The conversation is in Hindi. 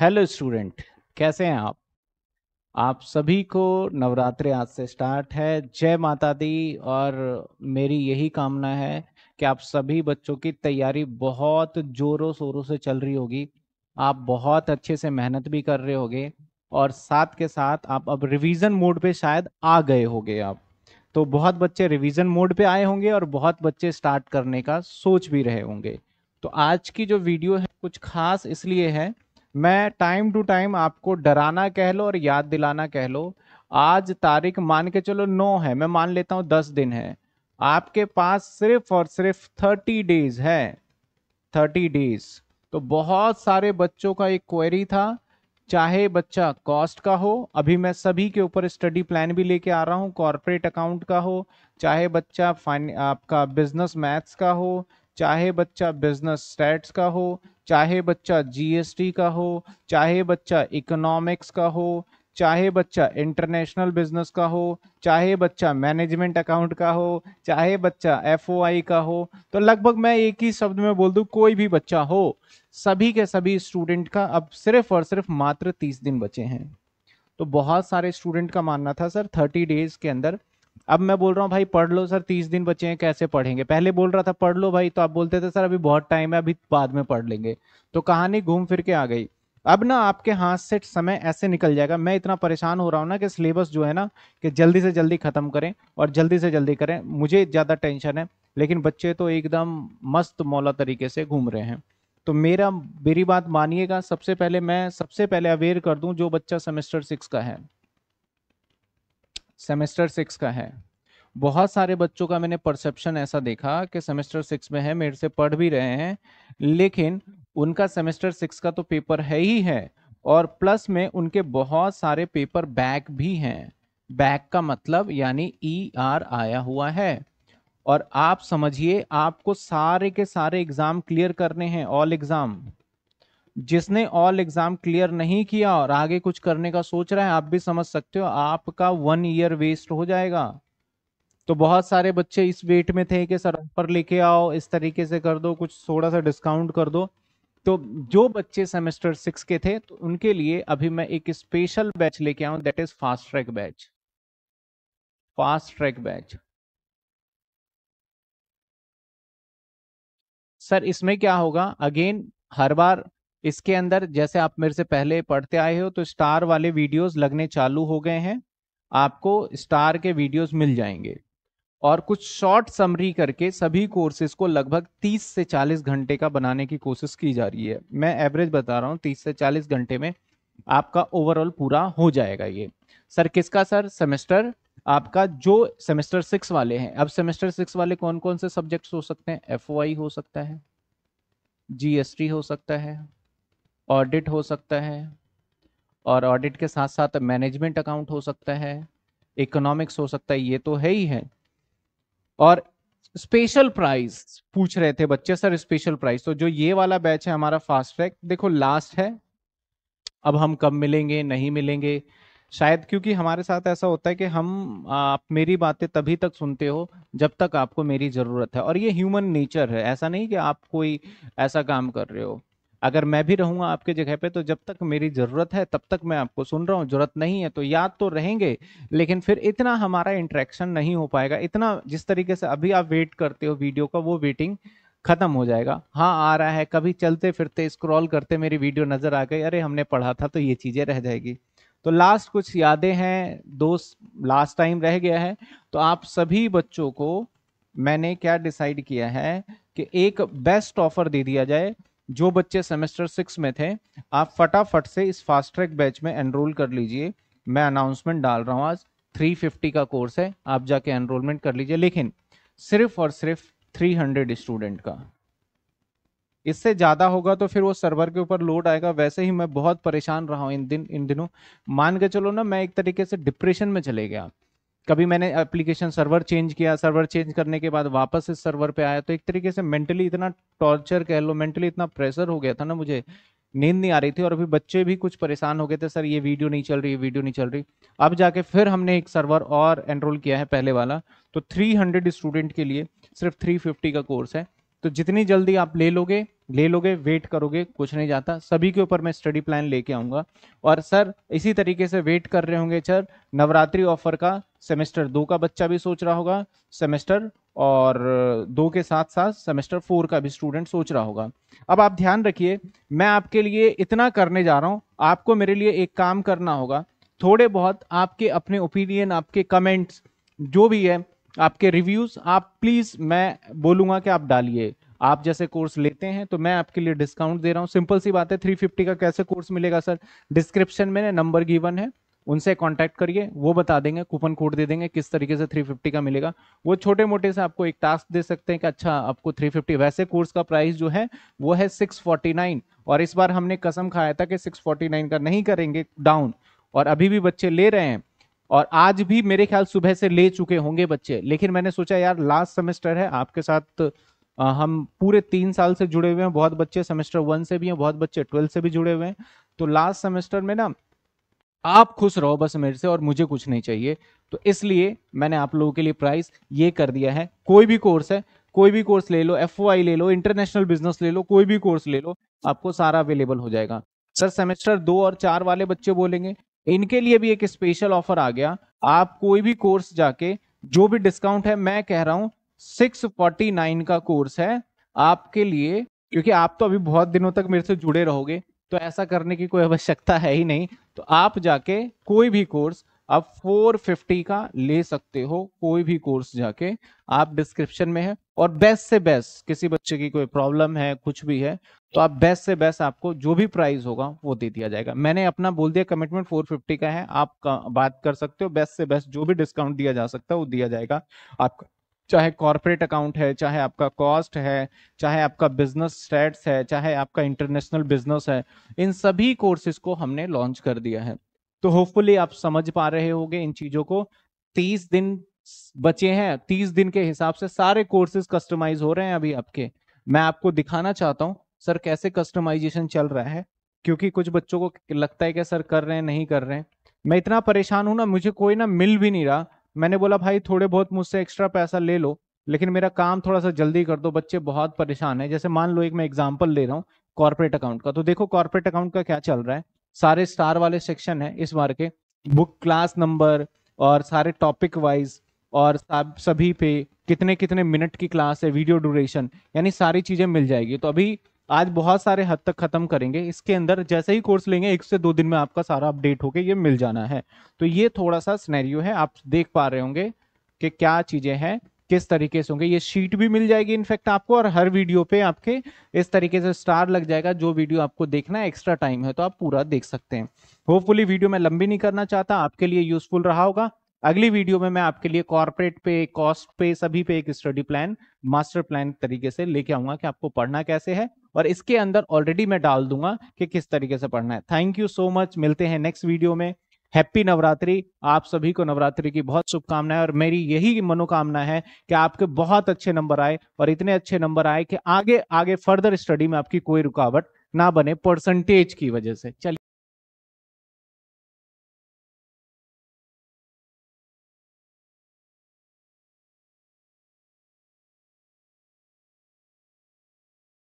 हेलो स्टूडेंट कैसे हैं आप आप सभी को नवरात्रि आज से स्टार्ट है जय माता दी और मेरी यही कामना है कि आप सभी बच्चों की तैयारी बहुत जोरों शोरों से चल रही होगी आप बहुत अच्छे से मेहनत भी कर रहे होगे और साथ के साथ आप अब रिवीजन मोड पे शायद आ गए होगे आप तो बहुत बच्चे रिवीजन मोड पे आए होंगे और बहुत बच्चे स्टार्ट करने का सोच भी रहे होंगे तो आज की जो वीडियो है कुछ खास इसलिए है मैं टाइम टू टाइम आपको डराना कह लो और याद दिलाना कह लो आज तारीख मान के चलो नौ है मैं मान लेता हूँ दस दिन है आपके पास सिर्फ और सिर्फ थर्टी डेज है थर्टी डेज तो बहुत सारे बच्चों का एक क्वेरी था चाहे बच्चा कॉस्ट का हो अभी मैं सभी के ऊपर स्टडी प्लान भी लेके आ रहा हूँ कॉरपोरेट अकाउंट का हो चाहे बच्चा फाइन आपका बिजनेस मैथ्स का हो चाहे बच्चा बिजनेस स्टैट्स का हो चाहे बच्चा जीएसटी का हो चाहे बच्चा इकोनॉमिक्स का हो चाहे बच्चा इंटरनेशनल बिजनेस का हो चाहे बच्चा मैनेजमेंट अकाउंट का हो चाहे बच्चा एफ का हो तो लगभग मैं एक ही शब्द में बोल दूँ कोई भी बच्चा हो सभी के सभी स्टूडेंट का अब सिर्फ और सिर्फ मात्र तीस दिन बचे हैं तो बहुत सारे स्टूडेंट का मानना था सर थर्टी डेज के अंदर अब मैं बोल रहा हूँ भाई पढ़ लो सर तीस दिन बचे हैं कैसे पढ़ेंगे पहले बोल रहा था पढ़ लो भाई तो आप बोलते थे सर अभी बहुत टाइम है अभी बाद में पढ़ लेंगे तो कहानी घूम फिर के आ गई अब ना आपके हाथ से समय ऐसे निकल जाएगा मैं इतना परेशान हो रहा हूँ ना कि सिलेबस जो है ना कि जल्दी से जल्दी ख़त्म करें और जल्दी से जल्दी करें मुझे ज़्यादा टेंशन है लेकिन बच्चे तो एकदम मस्त मौला तरीके से घूम रहे हैं तो मेरा मेरी बात मानिएगा सबसे पहले मैं सबसे पहले अवेयर कर दूं जो बच्चा सेमेस्टर सिक्स का है सेमेस्टर सिक्स का है बहुत सारे बच्चों का मैंने परसेप्शन ऐसा देखा कि सेमेस्टर सिक्स में है मेरे से पढ़ भी रहे हैं लेकिन उनका सेमेस्टर सिक्स का तो पेपर है ही है और प्लस में उनके बहुत सारे पेपर बैक भी हैं बैक का मतलब यानी ई e आर आया हुआ है और आप समझिए आपको सारे के सारे एग्ज़ाम क्लियर करने हैं ऑल एग्ज़ाम जिसने ऑल एग्जाम क्लियर नहीं किया और आगे कुछ करने का सोच रहा है आप भी समझ सकते हो आपका वन ईयर वेस्ट हो जाएगा तो बहुत सारे बच्चे इस वेट में थे कि सर पर लेके आओ इस तरीके से कर दो कुछ थोड़ा सा डिस्काउंट कर दो तो जो बच्चे सेमेस्टर सिक्स के थे तो उनके लिए अभी मैं एक स्पेशल बैच लेके आऊं that is fast track batch fast track batch sir इसमें क्या होगा अगेन हर बार इसके अंदर जैसे आप मेरे से पहले पढ़ते आए हो तो स्टार वाले वीडियोस लगने चालू हो गए हैं आपको स्टार के वीडियोस मिल जाएंगे और कुछ शॉर्ट समरी करके सभी कोर्सेज को लगभग 30 से 40 घंटे का बनाने की कोशिश की जा रही है मैं एवरेज बता रहा हूँ 30 से 40 घंटे में आपका ओवरऑल पूरा हो जाएगा ये सर किसका सर सेमेस्टर आपका जो सेमेस्टर सिक्स वाले हैं अब सेमेस्टर सिक्स वाले कौन कौन से सब्जेक्ट्स हो सकते हैं एफ हो सकता है जीएसटी हो सकता है ऑडिट हो सकता है और ऑडिट के साथ साथ मैनेजमेंट अकाउंट हो सकता है इकोनॉमिक्स हो सकता है ये तो है ही है और स्पेशल प्राइस पूछ रहे थे बच्चे सर स्पेशल प्राइस तो जो ये वाला बैच है हमारा फास्ट ट्रैक देखो लास्ट है अब हम कब मिलेंगे नहीं मिलेंगे शायद क्योंकि हमारे साथ ऐसा होता है कि हम आप मेरी बातें तभी तक सुनते हो जब तक आपको मेरी ज़रूरत है और ये ह्यूमन नेचर है ऐसा नहीं कि आप कोई ऐसा काम कर रहे हो अगर मैं भी रहूंगा आपके जगह पे तो जब तक मेरी जरूरत है तब तक मैं आपको सुन रहा हूँ जरूरत नहीं है तो याद तो रहेंगे लेकिन फिर इतना हमारा इंट्रैक्शन नहीं हो पाएगा इतना जिस तरीके से अभी आप वेट करते हो वीडियो का वो वेटिंग खत्म हो जाएगा हाँ आ रहा है कभी चलते फिरते स्क्रॉल करते मेरी वीडियो नजर आ गई अरे हमने पढ़ा था तो ये चीजें रह जाएगी तो लास्ट कुछ यादें हैं दोस्त लास्ट टाइम रह गया है तो आप सभी बच्चों को मैंने क्या डिसाइड किया है कि एक बेस्ट ऑफर दे दिया जाए जो बच्चे सेमेस्टर सिक्स में थे आप फटाफट से इस फास्ट ट्रैक बैच में एनरोल कर लीजिए मैं अनाउंसमेंट डाल रहा हूँ आज 350 का कोर्स है आप जाके एनरोलमेंट कर लीजिए लेकिन सिर्फ और सिर्फ 300 स्टूडेंट का इससे ज़्यादा होगा तो फिर वो सर्वर के ऊपर लोड आएगा वैसे ही मैं बहुत परेशान रहा हूँ इन दिन इन दिनों मान के चलो ना मैं एक तरीके से डिप्रेशन में चले गया कभी मैंने एप्लीकेशन सर्वर चेंज किया सर्वर चेंज करने के बाद वापस इस सर्वर पे आया तो एक तरीके से मेंटली इतना टॉर्चर कह लो मेंटली इतना प्रेशर हो गया था ना मुझे नींद नहीं आ रही थी और अभी बच्चे भी कुछ परेशान हो गए थे सर ये वीडियो नहीं चल रही ये वीडियो नहीं चल रही अब जाके फिर हमने एक सर्वर और एनरोल किया है पहले वाला तो 300 स्टूडेंट के लिए सिर्फ 350 का कोर्स है तो जितनी जल्दी आप ले लोगे ले लोगे वेट करोगे कुछ नहीं जाता सभी के ऊपर मैं स्टडी प्लान लेके आऊँगा और सर इसी तरीके से वेट कर रहे होंगे सर नवरात्रि ऑफर का सेमेस्टर दो का बच्चा भी सोच रहा होगा सेमेस्टर और दो के साथ साथ सेमेस्टर फोर का भी स्टूडेंट सोच रहा होगा अब आप ध्यान रखिए मैं आपके लिए इतना करने जा रहा हूँ आपको मेरे लिए एक काम करना होगा थोड़े बहुत आपके अपने ओपिनियन आपके कमेंट्स जो भी है आपके रिव्यूज़ आप प्लीज़ मैं बोलूँगा कि आप डालिए आप जैसे कोर्स लेते हैं तो मैं आपके लिए डिस्काउंट दे रहा हूँ सिंपल सी बात है थ्री फिफ्टी का कैसे कोर्स मिलेगा सर डिस्क्रिप्शन में नंबर गिवन है उनसे कांटेक्ट करिए वो बता देंगे कूपन कोड दे देंगे किस तरीके से 350 का मिलेगा वो छोटे मोटे से आपको एक टास्क दे सकते हैं कि अच्छा आपको 350 वैसे कोर्स का प्राइस जो है वो है 649 और इस बार हमने कसम खाया था कि 649 का नहीं करेंगे डाउन और अभी भी बच्चे ले रहे हैं और आज भी मेरे ख्याल सुबह से ले चुके होंगे बच्चे लेकिन मैंने सोचा यार लास्ट सेमेस्टर है आपके साथ हम पूरे तीन साल से जुड़े हुए हैं बहुत बच्चे सेमेस्टर वन से भी हैं बहुत बच्चे ट्वेल्थ से भी जुड़े हुए हैं तो लास्ट सेमेस्टर में ना आप खुश रहो बस मेरे से और मुझे कुछ नहीं चाहिए तो इसलिए मैंने आप लोगों के लिए प्राइस ये कर दिया है कोई भी कोर्स है कोई भी कोर्स ले लो एफ ले लो इंटरनेशनल बिजनेस ले लो कोई भी कोर्स ले लो आपको सारा अवेलेबल हो जाएगा सर सेमेस्टर दो और चार वाले बच्चे बोलेंगे इनके लिए भी एक स्पेशल ऑफर आ गया आप कोई भी कोर्स जाके जो भी डिस्काउंट है मैं कह रहा हूँ 649 का कोर्स है आपके लिए क्योंकि आप तो अभी बहुत दिनों तक मेरे से जुड़े रहोगे तो ऐसा करने की कोई आवश्यकता है ही नहीं तो आप जाके कोई भी कोर्स आप 450 का ले सकते हो कोई भी कोर्स जाके आप डिस्क्रिप्शन में है और बेस्ट से बेस्ट किसी बच्चे की कोई प्रॉब्लम है कुछ भी है तो आप बेस्ट से बेस्ट आपको जो भी प्राइस होगा वो दे दिया जाएगा मैंने अपना बोल दिया कमिटमेंट 450 का है आप का, बात कर सकते हो बेस्ट से बेस्ट जो भी डिस्काउंट दिया जा सकता है वो दिया जाएगा आपका चाहे कॉरपोरेट अकाउंट है चाहे आपका कॉस्ट है चाहे आपका बिजनेस स्टेट्स है चाहे आपका इंटरनेशनल बिजनेस है इन सभी कोर्सेज को हमने लॉन्च कर दिया है तो होपफुली आप समझ पा रहे होंगे इन चीजों को तीस दिन बचे हैं तीस दिन के हिसाब से सारे कोर्सेज कस्टमाइज हो रहे हैं अभी आपके मैं आपको दिखाना चाहता हूँ सर कैसे कस्टमाइजेशन चल रहा है क्योंकि कुछ बच्चों को लगता है कि सर कर रहे हैं नहीं कर रहे हैं मैं इतना परेशान हूं ना मुझे कोई ना मिल भी नहीं रहा मैंने बोला भाई थोड़े बहुत मुझसे एक्स्ट्रा पैसा ले लो लेकिन मेरा काम थोड़ा सा जल्दी कर दो बच्चे बहुत परेशान है जैसे मान लो एक मैं एग्जाम्पल ले रहा हूँ कॉर्पोरेट अकाउंट का तो देखो कॉर्पोरेट अकाउंट का क्या चल रहा है सारे स्टार वाले सेक्शन है इस बार के बुक क्लास नंबर और सारे टॉपिक वाइज और सभी पे कितने कितने मिनट की क्लास है वीडियो ड्यूरेशन यानी सारी चीजें मिल जाएगी तो अभी आज बहुत सारे हद तक खत्म करेंगे इसके अंदर जैसे ही कोर्स लेंगे एक से दो दिन में आपका सारा अपडेट होके ये मिल जाना है तो ये थोड़ा सा स्नैरियो है आप देख पा रहे होंगे कि क्या चीजें हैं किस तरीके से होंगे ये शीट भी मिल जाएगी इनफैक्ट आपको और हर वीडियो पे आपके इस तरीके से स्टार लग जाएगा जो वीडियो आपको देखना एक्स्ट्रा टाइम है तो आप पूरा देख सकते हैं होपफुली वीडियो मैं लंबी नहीं करना चाहता आपके लिए यूजफुल रहा होगा अगली वीडियो में मैं आपके लिए कॉर्पोरेट पे कॉस्ट पे सभी पे एक स्टडी प्लान मास्टर प्लान तरीके से लेके आऊंगा कि आपको पढ़ना कैसे है और इसके अंदर ऑलरेडी मैं डाल दूंगा कि किस तरीके से पढ़ना है थैंक यू सो मच मिलते हैं नेक्स्ट वीडियो में हैप्पी नवरात्रि आप सभी को नवरात्रि की बहुत शुभकामनाएं और मेरी यही मनोकामना है कि आपके बहुत अच्छे नंबर आए और इतने अच्छे नंबर आए कि आगे आगे फर्दर स्टडी में आपकी कोई रुकावट ना बने परसेंटेज की वजह से चलिए